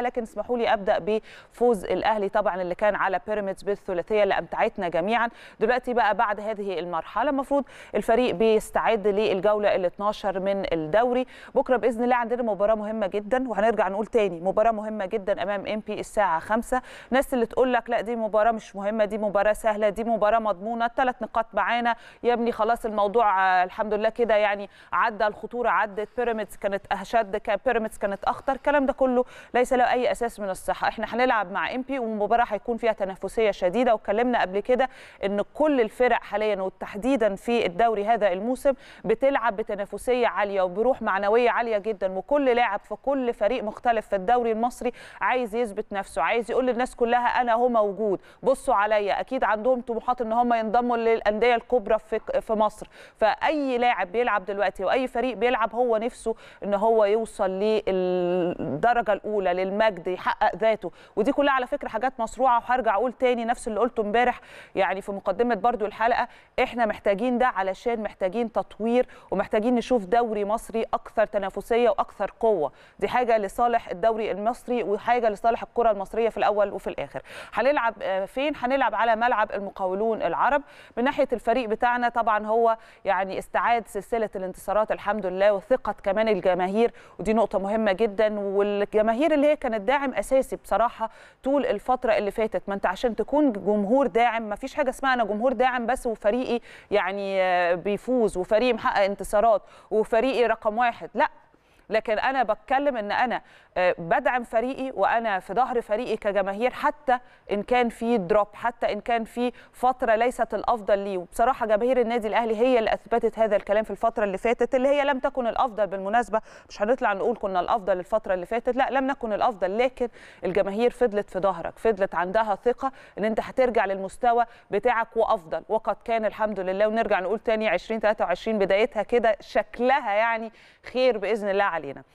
لكن اسمحوا لي ابدا بفوز الاهلي طبعا اللي كان على بيراميدز بالثلاثيه اللي امتعتنا جميعا دلوقتي بقى بعد هذه المرحله المفروض الفريق بيستعد للجوله ال 12 من الدوري بكره باذن الله عندنا مباراه مهمه جدا وهنرجع نقول تاني مباراه مهمه جدا امام ام بي الساعه 5 ناس اللي تقول لك لا دي مباراه مش مهمه دي مباراه سهله دي مباراه مضمونه ثلاث نقاط معانا يا ابني خلاص الموضوع آه، الحمد لله كده يعني عدى الخطوره عدت بيراميدز كانت اشد كان بيراميدز كانت اخطر الكلام ده كله ليس له له اي اساس من الصحه احنا هنلعب مع امبي ومباراه هيكون فيها تنافسيه شديده واتكلمنا قبل كده ان كل الفرق حاليا وتحديدا في الدوري هذا الموسم بتلعب بتنافسيه عاليه وبروح معنويه عاليه جدا وكل لاعب في كل فريق مختلف في الدوري المصري عايز يثبت نفسه عايز يقول للناس كلها انا هو موجود بصوا عليا اكيد عندهم طموحات ان هم ينضموا للانديه الكبرى في في مصر فاي لاعب بيلعب دلوقتي واي فريق بيلعب هو نفسه ان هو يوصل للدرجه الاولى للم المجد يحقق ذاته ودي كلها على فكره حاجات مشروعه وهرجع اقول تاني نفس اللي قلته امبارح يعني في مقدمه برضو الحلقه احنا محتاجين ده علشان محتاجين تطوير ومحتاجين نشوف دوري مصري اكثر تنافسيه واكثر قوه دي حاجه لصالح الدوري المصري وحاجه لصالح الكره المصريه في الاول وفي الاخر هنلعب آه، فين هنلعب على ملعب المقاولون العرب من ناحيه الفريق بتاعنا طبعا هو يعني استعاد سلسله الانتصارات الحمد لله وثقه كمان الجماهير ودي نقطه مهمه جدا والجماهير اللي هي كانت داعم اساسي بصراحه طول الفتره اللي فاتت ما انت عشان تكون جمهور داعم ما فيش حاجه اسمها انا جمهور داعم بس وفريقي يعني آه، بيفوز وفريقي محقق انتصارات وفريقي رقم واحد لا لكن انا بتكلم ان انا آه، بدعم فريقي وانا في ظهر فريقي كجماهير حتى ان كان في دروب حتى ان كان في فتره ليست الافضل لي وبصراحه جماهير النادي الاهلي هي اللي اثبتت هذا الكلام في الفتره اللي فاتت اللي هي لم تكن الافضل بالمناسبه مش هنطلع نقول كنا الافضل الفتره اللي فاتت لا لم نكن الافضل لكن الجماهير فضلت في ظهرك فضلت عندها ثقه ان انت هترجع للمستوى بتاعك وافضل وقد كان الحمد لله ونرجع نقول تاني 2023 بدايتها كده شكلها يعني خير باذن الله علينا